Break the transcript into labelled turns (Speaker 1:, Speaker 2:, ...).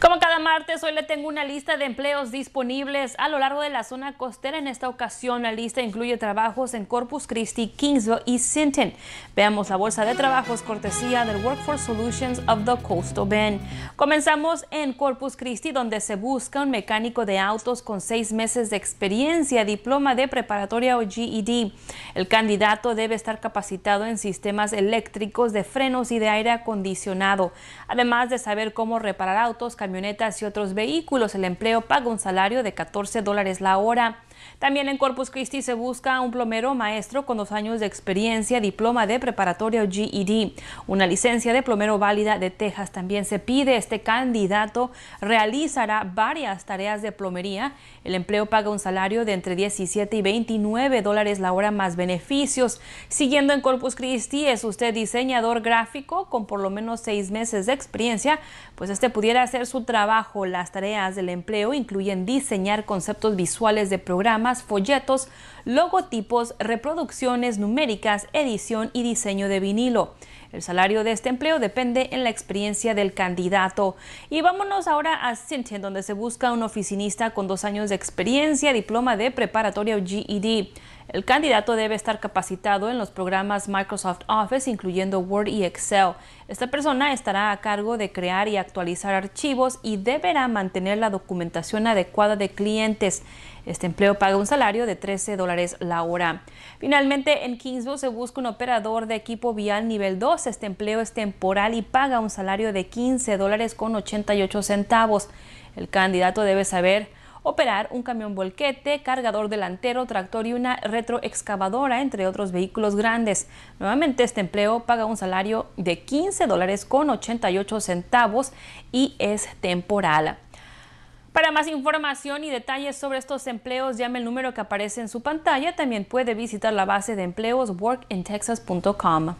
Speaker 1: Como cada martes, hoy le tengo una lista de empleos disponibles a lo largo de la zona costera. En esta ocasión, la lista incluye trabajos en Corpus Christi, Kingsville y Sinton. Veamos la bolsa de trabajos cortesía del Workforce Solutions of the Coastal Bend. Comenzamos en Corpus Christi, donde se busca un mecánico de autos con seis meses de experiencia, diploma de preparatoria o GED. El candidato debe estar capacitado en sistemas eléctricos de frenos y de aire acondicionado, además de saber cómo reparar autos, camionetas y otros vehículos. El empleo paga un salario de 14 dólares la hora. También en Corpus Christi se busca un plomero maestro con dos años de experiencia, diploma de preparatoria o GED. Una licencia de plomero válida de Texas también se pide. Este candidato realizará varias tareas de plomería. El empleo paga un salario de entre 17 y 29 dólares la hora más beneficios. Siguiendo en Corpus Christi, es usted diseñador gráfico con por lo menos seis meses de experiencia, pues este pudiera hacer su trabajo. Las tareas del empleo incluyen diseñar conceptos visuales de programas folletos, logotipos, reproducciones numéricas, edición y diseño de vinilo. El salario de este empleo depende en la experiencia del candidato. Y vámonos ahora a en donde se busca un oficinista con dos años de experiencia, diploma de preparatoria o GED. El candidato debe estar capacitado en los programas Microsoft Office, incluyendo Word y Excel. Esta persona estará a cargo de crear y actualizar archivos y deberá mantener la documentación adecuada de clientes. Este empleo paga un salario de 13 dólares la hora. Finalmente, en Kingsville se busca un operador de equipo vial nivel 2 este empleo es temporal y paga un salario de 15 dólares con 88 centavos. El candidato debe saber operar un camión volquete, cargador delantero, tractor y una retroexcavadora, entre otros vehículos grandes. Nuevamente, este empleo paga un salario de 15 dólares con 88 centavos y es temporal. Para más información y detalles sobre estos empleos, llame el número que aparece en su pantalla. También puede visitar la base de empleos workintexas.com.